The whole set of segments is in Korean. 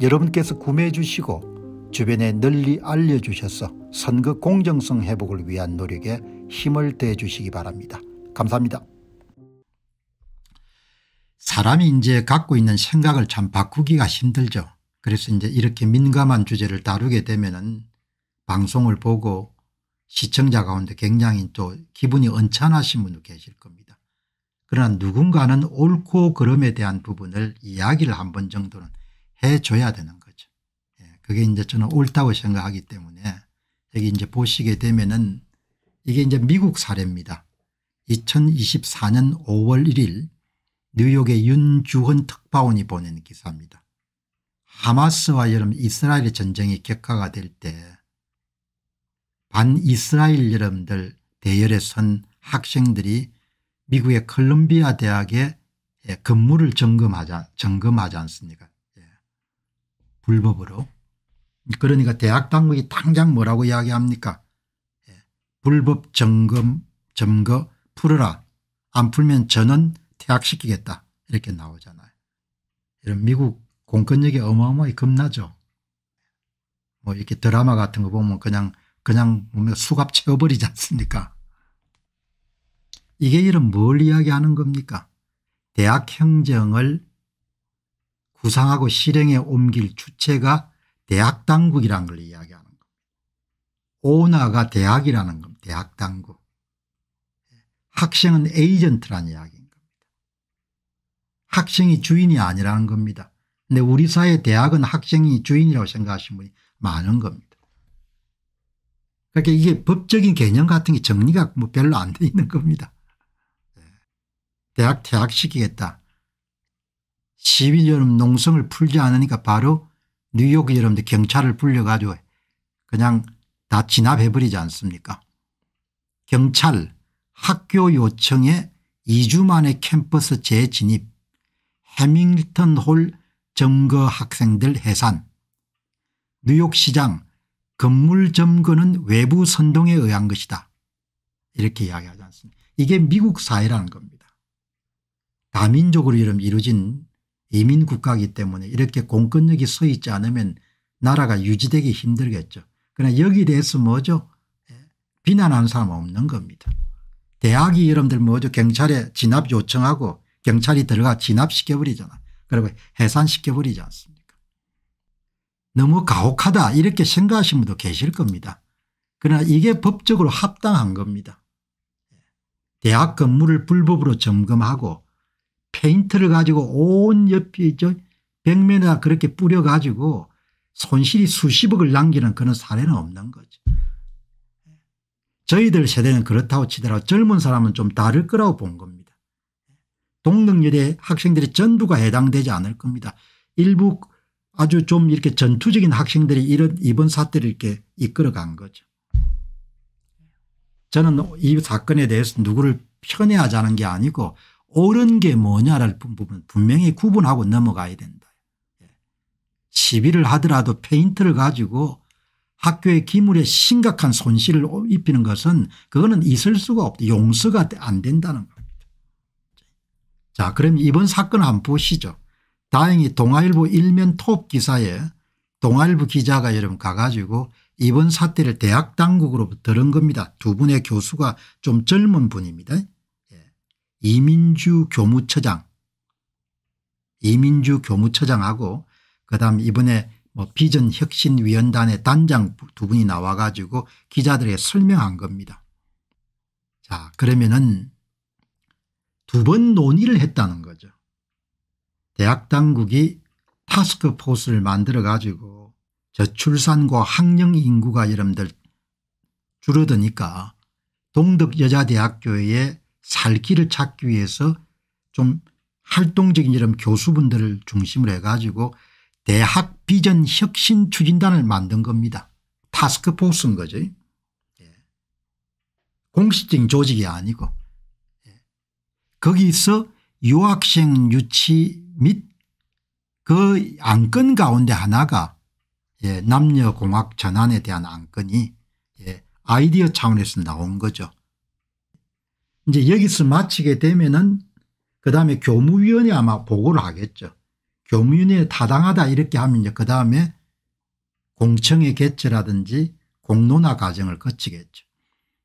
여러분께서 구매해 주시고 주변에 널리 알려주셔서 선거 공정성 회복을 위한 노력에 힘을 대 주시기 바랍니다. 감사합니다. 사람이 이제 갖고 있는 생각을 참 바꾸기가 힘들죠. 그래서 이제 이렇게 민감한 주제를 다루게 되면은 방송을 보고 시청자 가운데 굉장히 또 기분이 언짢아신 분도 계실 겁니다. 그러나 누군가는 옳고 그름에 대한 부분을 이야기를 한 번 정도는 해줘야 되는 거죠. 예, 그게 이제 저는 옳다고 생각하기 때문에 여기 이제 보시게 되면은 이게 이제 미국 사례입니다. 2024년 5월 1일 뉴욕의 윤주헌 특파원이 보낸 기사입니다. 하마스와 여름 이스라엘의 전쟁이 격화가 될 때 반이스라엘 여러분들 대열에 선 학생들이 미국의 컬럼비아 대학에 예, 근무를 점검하자, 점검하지 않습니까 불법으로. 그러니까 대학 당국이 당장 뭐라고 이야기합니까 예, 불법 점검 점거 풀어라 안 풀면 전원 퇴학시키겠다 이렇게 나오잖아요. 이런 미국 공권력이 어마어마하게 겁나죠. 뭐 이렇게 드라마 같은 거 보면 그냥 그냥 몸에 수갑 채워버리지 않습니까 이게 이런 뭘 이야기하는 겁니까 대학 행정을 구상하고 실행에 옮길 주체가 대학 당국이라는 걸 이야기하는 겁니다. 오너가 대학이라는 겁니다. 대학 당국. 학생은 에이전트란 이야기인 겁니다. 학생이 주인이 아니라는 겁니다. 근데 우리 사회 대학은 학생이 주인이라고 생각하시는 분이 많은 겁니다. 그러니까 이게 법적인 개념 같은 게 정리가 뭐 별로 안돼 있는 겁니다. 예. 대학 퇴학시키겠다. 시빌 여름 농성을 풀지 않으니까 바로 뉴욕 여러분들 경찰을 불려가지고 그냥 다 진압해버리지 않습니까 경찰 학교 요청에 2주 만에 캠퍼스 재진입 해밍턴홀 점거 학생들 해산 뉴욕시장 건물 점거는 외부 선동에 의한 것이다 이렇게 이야기하지 않습니까 이게 미국 사회라는 겁니다 다민족으로 이름 이루어진 이민국가이기 때문에 이렇게 공권력이 서 있지 않으면 나라가 유지되기 힘들겠죠. 그러나 여기 대해서 뭐죠? 예, 비난하는 사람 없는 겁니다. 대학이 여러분들 뭐죠? 경찰에 진압 요청하고 경찰이 들어가 진압시켜버리잖아. 그리고 해산시켜버리지 않습니까? 너무 가혹하다 이렇게 생각하시는 분도 계실 겁니다. 그러나 이게 법적으로 합당한 겁니다. 예, 대학 건물을 불법으로 점검하고 페인트를 가지고 온 옆이 저 벽면에다 그렇게 뿌려가지고 손실이 수십억을 남기는 그런 사례는 없는 거죠. 저희들 세대는 그렇다고 치더라도 젊은 사람은 좀 다를 거라고 본 겁니다. 동능여대 학생들이 전부가 해당되지 않을 겁니다. 일부 아주 좀 이렇게 전투적인 학생들이 이런 이번 사태를 이렇게 이끌어간 거죠. 저는 이 사건에 대해서 누구를 편애하자는 게 아니고 옳은 게 뭐냐를 부분 분명히 구분하고 넘어가야 된다. 예. 시비를 하더라도 페인트를 가지고 학교의 기물에 심각한 손실을 입히는 것은 그거는 있을 수가 없다. 용서가 안 된다는 겁니다. 자 그럼 이번 사건 한번 보시죠. 다행히 동아일보 일면 톱 기사에 동아일보 기자가 여러분 가가지고 이번 사태를 대학 당국으로 들은 겁니다. 두 분의 교수가 좀 젊은 분입니다. 이민주 교무처장 이민주 교무처장하고 그다음 이번에 뭐 비전혁신위원단의 단장 두 분이 나와 가지고 기자들에게 설명한 겁니다. 자 그러면은 두 번 논의를 했다는 거죠. 대학 당국이 타스크포스를 만들어 가지고 저출산과 학령 인구가 여러분들 줄어드니까 동덕여자대학교에 살 길을 찾기 위해서 좀 활동적인 이런 교수분들을 중심으로 해가지고 대학 비전 혁신 추진단을 만든 겁니다. 타스크포스인 거죠. 예. 공식적인 조직이 아니고 예. 거기서 유학생 유치 및 그 안건 가운데 하나가 예, 남녀공학 전환에 대한 안건이 아이디어 차원에서 나온 거죠. 이제 여기서 마치게 되면은 그 다음에 교무위원이 아마 보고를 하겠죠. 교무위원이에 타당하다 이렇게 하면 이제 그 다음에 공청회 개최라든지 공론화 과정을 거치겠죠.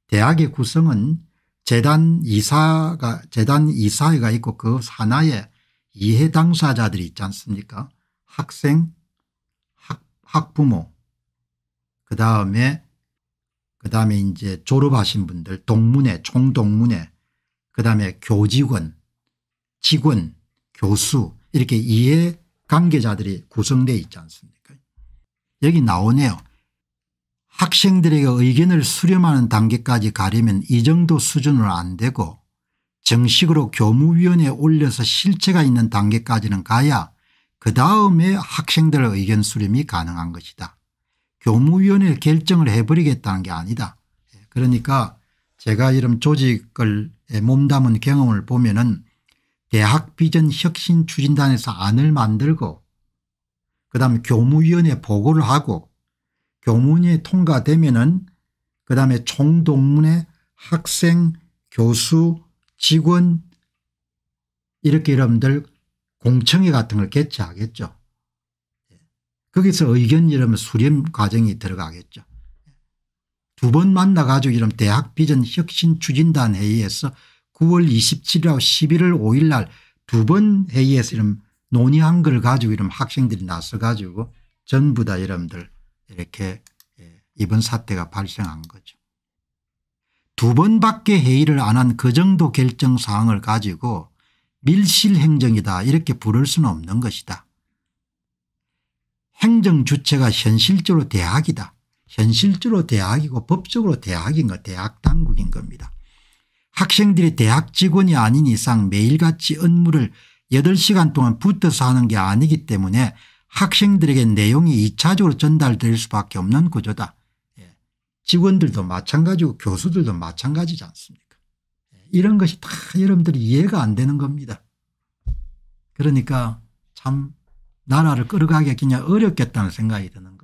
대학의 구성은 재단 이사가 재단 이사회가 있고 그 산하에 이해 당사자들이 있지 않습니까 학생 학, 학부모 그다음에 그다음에 이제 졸업하신 분들 동문회 총동문회 그다음에 교직원 직원 교수 이렇게 이해 관계자들이 구성되어 있지 않습니까 여기 나오네요. 학생들에게 의견을 수렴하는 단계까지 가려면 이 정도 수준은 안 되고 정식으로 교무위원회에 올려서 실체가 있는 단계까지는 가야 그 다음에 학생들의 의견 수렴이 가능한 것이다. 교무위원회 결정을 해버리겠다는 게 아니다. 예, 그러니까 제가 이런 조직을 몸담은 경험을 보면은 대학 비전 혁신 추진단에서 안을 만들고 그다음에 교무위원회 보고를 하고 교문이 통과되면은 그다음에 총동문회 학생 교수 직원 이렇게 여러분들 공청회 같은 걸 개최하겠죠. 예. 거기서 의견 이러면 수렴 과정이 들어가겠죠. 두번 만나가지고 이런 대학 비전 혁신 추진단 회의에서 9월 27일하고 11월 5일 날 두 번 회의에서 이런 논의한 걸 가지고 이런 학생들이 나서가지고 전부 다 여러분들 이렇게 예, 이번 사태가 발생한 거죠. 두 번밖에 회의를 안 한 그 정도 결정 사항을 가지고 밀실 행정이다 이렇게 부를 수는 없는 것이다. 행정 주체가 현실적으로 대학이다. 현실적으로 대학이고 법적으로 대학인 것 대학 당국인 겁니다. 학생들이 대학 직원이 아닌 이상 매일같이 업무를 8시간 동안 붙어서 하는 게 아니기 때문에 학생들에게 내용이 2차적으로 전달될 수밖에 없는 구조다. 예. 직원들도 마찬가지고 교수들도 마찬가지지 않습니까 예. 이런 것이 다 여러분들이 이해가 안 되는 겁니다. 그러니까 참 나라를 끌어가기가 그냥 어렵겠다는 생각이 드는 거예요.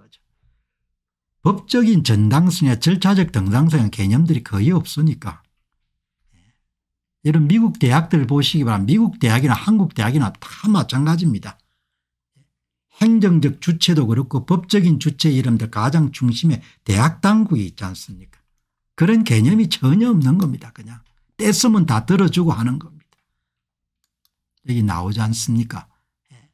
법적인 전당성이나 절차적 정당성의 개념들이 거의 없으니까. 예. 이런 미국 대학들 보시기 바랍니다. 미국 대학이나 한국 대학이나 다 마찬가지입니다. 행정적 주체도 그렇고 법적인 주체 이름들 가장 중심에 대학 당국이 있지 않습니까 그런 개념이 전혀 없는 겁니다. 그냥 뗐으면 다 들어주고 하는 겁니다. 여기 나오지 않습니까 예.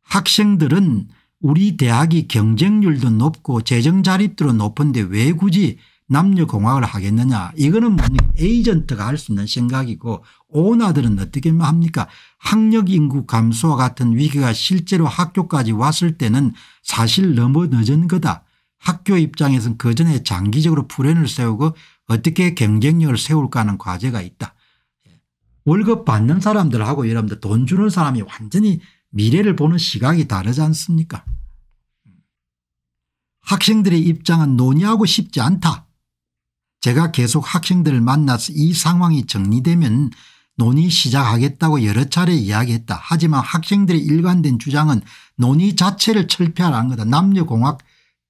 학생들은 우리 대학이 경쟁률도 높고 재정자립도 높은데 왜 굳이 남녀공학을 하겠느냐 이거는 뭡니까 에이전트가 할 수 있는 생각이고 오나들은 어떻게 합니까 학력인구 감소와 같은 위기가 실제로 학교까지 왔을 때는 사실 너무 늦은 거다 학교 입장에서는 그 전에 장기적으로 불랜을 세우고 어떻게 경쟁력을 세울까 하는 과제가 있다 월급 받는 사람들하고 여러분들 돈 주는 사람이 완전히 미래를 보는 시각이 다르지 않습니까 학생들의 입장은 논의하고 싶지 않다. 제가 계속 학생들을 만나서 이 상황이 정리되면 논의 시작하겠다고 여러 차례 이야기했다. 하지만 학생들의 일관된 주장은 논의 자체를 철폐하라는 거다. 남녀공학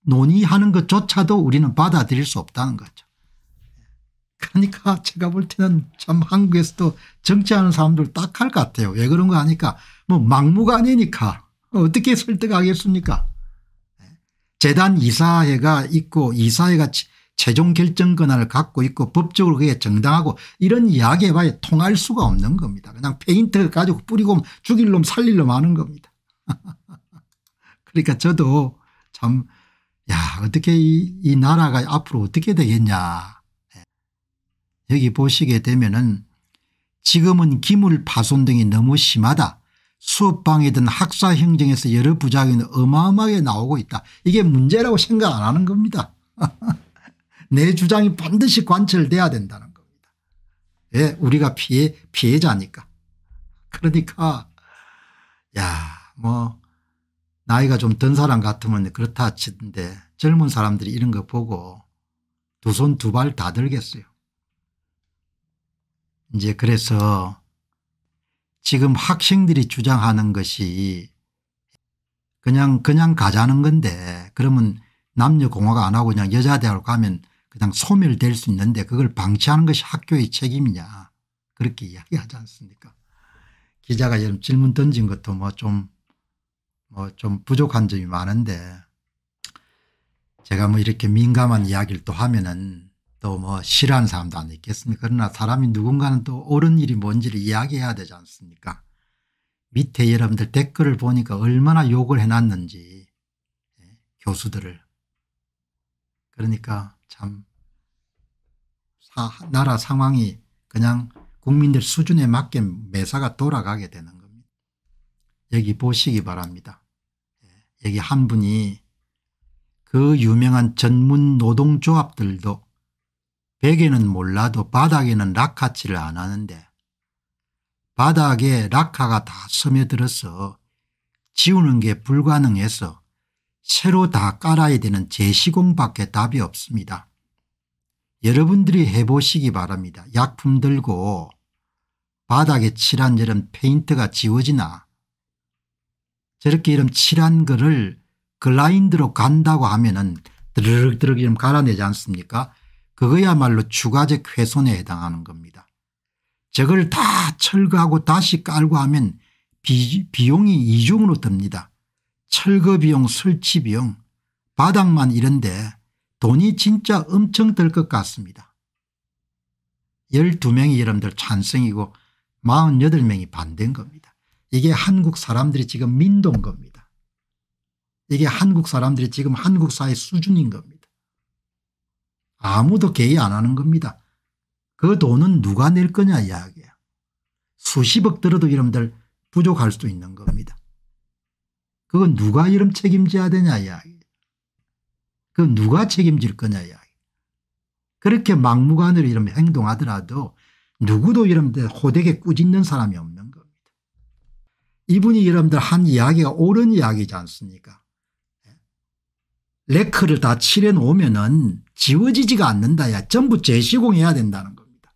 논의하는 것조차도 우리는 받아들일 수 없다는 거죠. 그러니까 제가 볼 때는 참 한국에서도 정치하는 사람들 딱 할 것 같아요. 왜 그런 거 아니까 뭐 막무가내니까 어떻게 설득하겠습니까 재단 이사회가 있고 이사회가 최종 결정 권한을 갖고 있고 법적으로 그게 정당하고 이런 이야기에 봐야 통할 수가 없는 겁니다. 그냥 페인트 가지고 뿌리고 죽일 놈 살릴 놈 하는 겁니다. 그러니까 저도 참야 어떻게 이, 이, 나라가 앞으로 어떻게 되겠냐. 예. 여기 보시게 되면 은 지금은 기물 파손 등이 너무 심하다. 수업방해든 학사 행정에서 여러 부작용이 어마어마하게 나오고 있다. 이게 문제라고 생각 안 하는 겁니다. 내 주장이 반드시 관철돼야 된다는 겁니다. 예, 우리가 피해, 피해자니까. 그러니까 야뭐 나이가 좀 든 사람 같으면 그렇다 치는데 젊은 사람들이 이런 거 보고 두 손 두 발 다 들겠어요. 이제 그래서 지금 학생들이 주장하는 것이 그냥 그냥 가자는 건데 그러면 남녀 공화가 안 하고 그냥 여자대학로 가면 그냥 소멸될 수 있는데 그걸 방치하는 것이 학교의 책임이냐 그렇게 이야기하지 않습니까 기자가 지금 질문 던진 것도 뭐 좀 뭐좀 뭐 부족한 점이 많은데 제가 뭐 이렇게 민감한 이야기를 또 하면은 또뭐 싫어하는 사람도 안 있겠습니까 그러나 사람이 누군가는 또 옳은 일이 뭔지를 이야기해야 되지 않습니까 밑에 여러분들 댓글을 보니까 얼마나 욕을 해놨는지 예, 교수들을 그러니까 참 사, 나라 상황이 그냥 국민들 수준에 맞게 매사가 돌아가게 되는 겁니다. 여기 보시기 바랍니다. 예, 여기 한 분이 그 유명한 전문 노동조합들도 백개는 몰라도 바닥에는 락하치를안 하는데 바닥에 락하가다 스며들어서 지우는 게 불가능해서 새로 다 깔아야 되는 재시공밖에 답이 없습니다. 여러분들이 해보시기 바랍니다. 약품 들고 바닥에 칠한 저런 페인트가 지워지나 저렇게 이런 칠한 거를 글라인드로 간다고 하면 은 드르륵드르륵 이런 갈아내지 않습니까 그거야말로 추가적 훼손에 해당하는 겁니다. 저걸 다 철거하고 다시 깔고 하면 비, 용이 이중으로 듭니다. 철거 비용 설치 비용 바닥만 이런데 돈이 진짜 엄청 들 것 같습니다. 12명이 여러분들 찬성이고 48명이 반대인 겁니다. 이게 한국 사람들이 지금 민동 겁니다. 이게 한국 사람들이 지금 한국 사회 수준인 겁니다. 아무도 개의 안 하는 겁니다. 그 돈은 누가 낼 거냐 이야기야 수십억 들어도 이름들 부족할 수 있는 겁니다. 그건 누가 이름 책임져야 되냐 이야기. 그건 누가 책임질 거냐 이야기. 그렇게 막무가내로 이름 행동하더라도 누구도 이름들 호되게 꾸짖는 사람이 없는 겁니다. 이분이 이름들 한 이야기가 옳은 이야기지 않습니까? 레크를 다 칠해 놓으면은 지워지지가 않는다. 야, 전부 재시공해야 된다는 겁니다.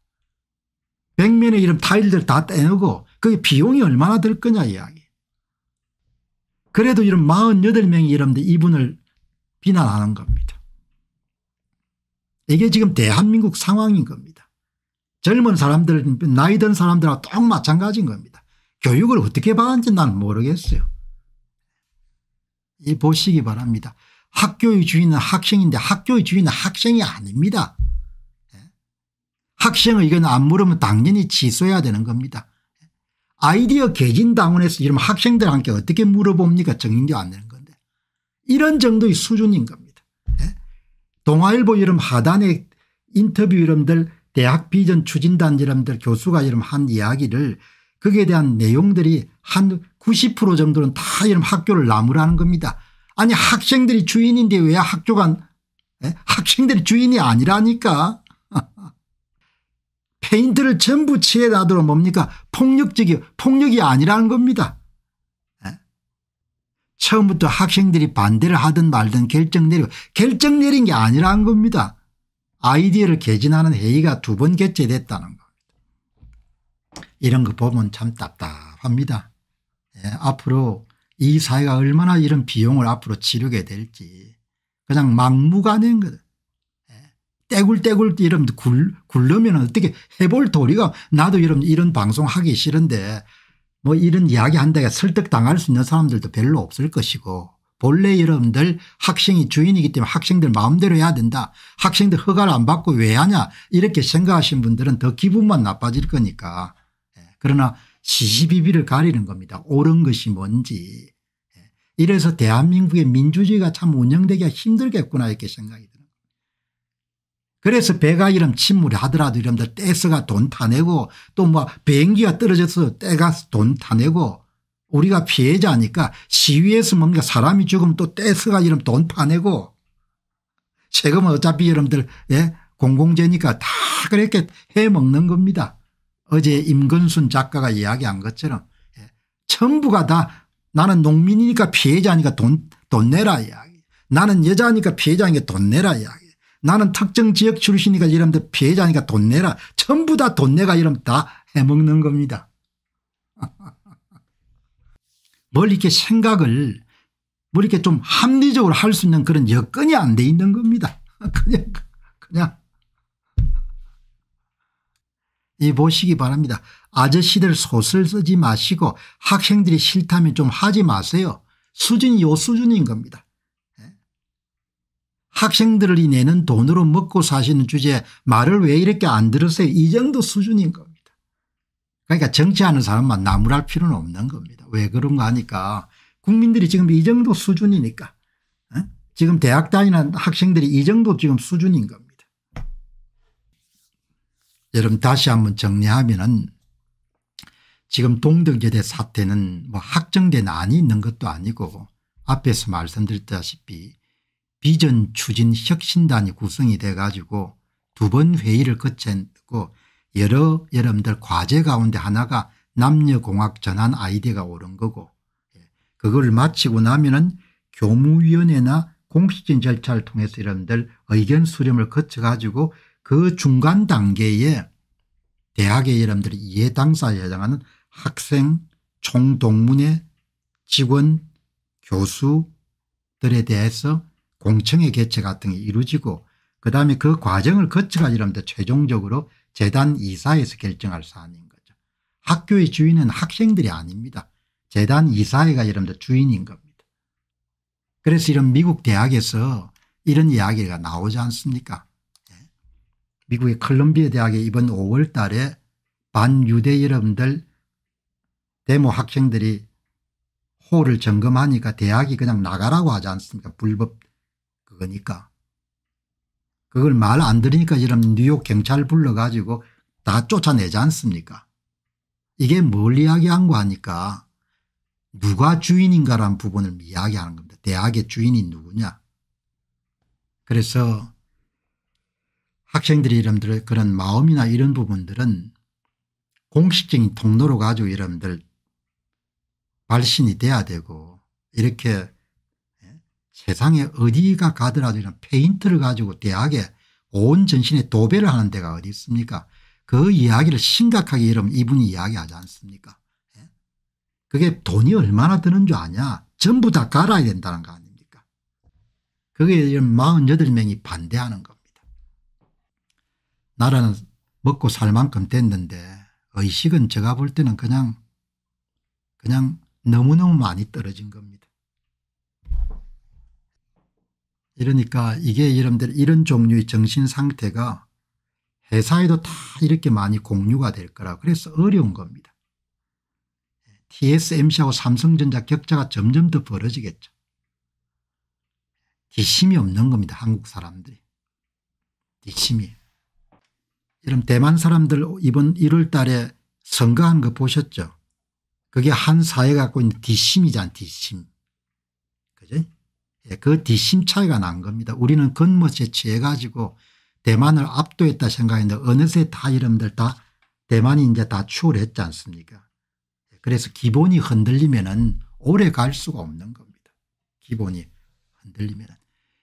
백면에 이런 파일들 다 떼놓고 그게 비용이 얼마나 들 거냐 이야기. 그래도 이런 48명이 이런데 이분을 비난하는 겁니다. 이게 지금 대한민국 상황인 겁니다. 젊은 사람들, 나이 든 사람들하고 똑 마찬가지인 겁니다. 교육을 어떻게 받았는지 나는 모르겠어요. 이 보시기 바랍니다. 학교의 주인은 학생인데 학교의 주인은 학생이 아닙니다. 예? 학생 의견 안 물으면 당연히 취소해야 되는 겁니다. 아이디어 개진당원에서 이러면 학생들한테 어떻게 물어봅니까 정인도 안 되는 건데 이런 정도의 수준인 겁니다. 예? 동아일보 이름 하단에 인터뷰 이름들 대학 비전 추진단 이름들 교수가 이름 한 이야기를 거기에 대한 내용들이 한 90% 정도는 다 이름 학교를 나무라는 겁니다. 아니 학생들이 주인인데 왜 학교가 학생들이 주인이 아니라니까. 페인트를 전부 칠해놔도록 뭡니까 폭력적이 폭력이 아니라는 겁니다. 처음부터 학생들이 반대를 하든 말든 결정 내리고 결정 내린 게 아니라는 겁니다. 아이디어를 개진하는 회의가 두 번 개최됐다는 겁니다. 이런 거 보면 참 답답합니다. 예, 앞으로 이 사회가 얼마나 이런 비용을 앞으로 치르게 될지 그냥 막무가내인 거다. 예. 떼굴떼굴 이러면 굴, 굴려면 어떻게 해볼 도리가 나도 이런, 이런 방송 하기 싫은데 뭐 이런 이야기 한다가 설득당할 수 있는 사람들도 별로 없을 것이고 본래 여러분들 학생이 주인이기 때문에 학생들 마음대로 해야 된다. 학생들 허가를 안 받고 왜 하냐 이렇게 생각하신 분들은 더 기분만 나빠질 거니까. 예. 그러나 시시비비를 가리는 겁니다. 옳은 것이 뭔지. 예. 이래서 대한민국의 민주주의가 참 운영되기가 힘들겠구나 이렇게 생각이 들어요. 그래서 배가 이름 침몰 하더라도 이름들 떼서가 돈 타내고 또뭐 비행기가 떨어져서 떼가 돈 타내고 우리가 피해자니까 시위에서 뭔가 사람이 죽으면 또 떼서가 이름 돈 파내고 세금은 어차피 여러분들 예? 공공재니까 다 그렇게 해먹는 겁니다. 어제 임건순 작가가 이야기한 것처럼 전부가 예, 다 나는 농민이니까 피해자니까 돈, 돈 내라 이야기 나는 여자니까 피해자니까 돈 내라 이야기 나는 특정 지역 출신이니까 이러면 피해자니까 돈 내라 전부 다 돈 내가 이러면 다 해먹는 겁니다. 뭘 이렇게 생각을 뭘 이렇게 좀 합리적으로 할 수 있는 그런 여건이 안 돼 있는 겁니다. 그냥 그냥 보시기 바랍니다. 아저씨들 소설 쓰지 마시고 학생들이 싫다면 좀 하지 마세요. 수준이 요 수준인 겁니다. 예. 학생들이 내는 돈으로 먹고 사시는 주제에 말을 왜 이렇게 안 들으세요 이 정도 수준인 겁니다. 그러니까 정치하는 사람만 나무랄 필요는 없는 겁니다. 왜 그런가 하니까 국민들이 지금 이 정도 수준이니까 예? 지금 대학 다니는 학생들이 이 정도 지금 수준인 겁니다. 여러분 다시 한 번 정리하면은 지금 동등제대 사태는 뭐 확정된 안이 있는 것도 아니고 앞에서 말씀드렸다시피 비전 추진 혁신단이 구성이 돼 가지고 두 번 회의를 거쳤고 여러 여러분들 과제 가운데 하나가 남녀공학 전환 아이디가 오른 거고 예, 그걸 마치고 나면은 교무위원회나 공식적인 절차를 통해서 여러분들 의견 수렴을 거쳐 가지고 그 중간 단계에 대학의 여러분들이 이해 당사에 해당하는 학생 총동문회 직원 교수들에 대해서 공청회 개최 같은 게 이루어지고 그다음에 그 과정을 거쳐가지고 여러분들 최종적으로 재단 이사에서 결정할 사안인 거죠. 학교의 주인은 학생들이 아닙니다. 재단 이사회가 여러분들 주인인 겁니다. 그래서 이런 미국 대학에서 이런 이야기가 나오지 않습니까 미국의 컬럼비아 대학에 이번 5월 달에 반유대 여러분들 데모 학생들이 호를 점검하니까 대학이 그냥 나가라고 하지 않습니까 불법 그거니까 그걸 말 안 들으니까 여러분 뉴욕 경찰 불러가지고 다 쫓아내지 않습니까 이게 뭘 이야기한 거 하니까 누가 주인인가라는 부분을 이야기하는 겁니다 대학의 주인이 누구냐 그래서 학생들의 이름들 그런 마음이나 이런 부분들은 공식적인 통로로 가지고 여러분들 발신이 돼야 되고 이렇게 예, 세상에 어디가 가더라도 이런 페인트를 가지고 대학에 온 전신에 도배를 하는 데가 어디 있습니까 그 이야기를 심각하게 여러분 이분이 이야기하지 않습니까 예? 그게 돈이 얼마나 드는 줄 아냐 전부 다 갈아야 된다는 거 아닙니까 그게 48명이 반대하는 겁니다. 나라는 먹고 살 만큼 됐는데 의식은 제가 볼 때는 그냥 그냥 너무너무 많이 떨어진 겁니다. 이러니까 이게 이름들 이런 종류의 정신상태가 회사에도 다 이렇게 많이 공유가 될 거라 그래서 어려운 겁니다. TSMC하고 삼성전자 격차가 점점 더 벌어지겠죠. 뒷심이 없는 겁니다. 한국 사람들이. 뒷심이. 여러분 대만 사람들 이번 1월 달에 선거한 거 보셨죠? 그게 한 사회 갖고 있는 디심이잖아 디심. 그죠? 예, 그 심 차이가 난 겁니다. 우리는 근무에 취해가지고 대만을 압도했다 생각했는데 어느새 다 이름들 다 대만이 이제 다 추월했지 않습니까? 예, 그래서 기본이 흔들리면은 오래 갈 수가 없는 겁니다. 기본이 흔들리면은.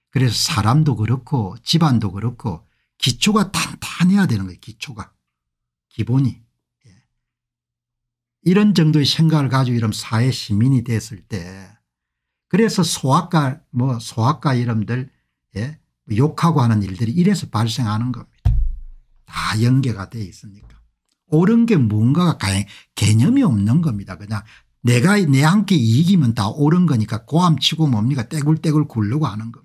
그래서 사람도 그렇고 집안도 그렇고 기초가 단 탄해야 되는 거예요. 기초가. 기본이. 예. 이런 정도의 생각을 가지고 이런 사회 시민이 됐을 때 그래서 소아과 뭐 소아과 이름들 예? 욕하고 하는 일들이 이래서 발생하는 겁니다. 다 연계가 돼 있으니까. 옳은 게 뭔가가 개념이 없는 겁니다. 그냥 내가 내한끼 이익면다 옳은 거니까 고함치고 뭡니까 떼굴떼굴 굴려고 하는 겁니다.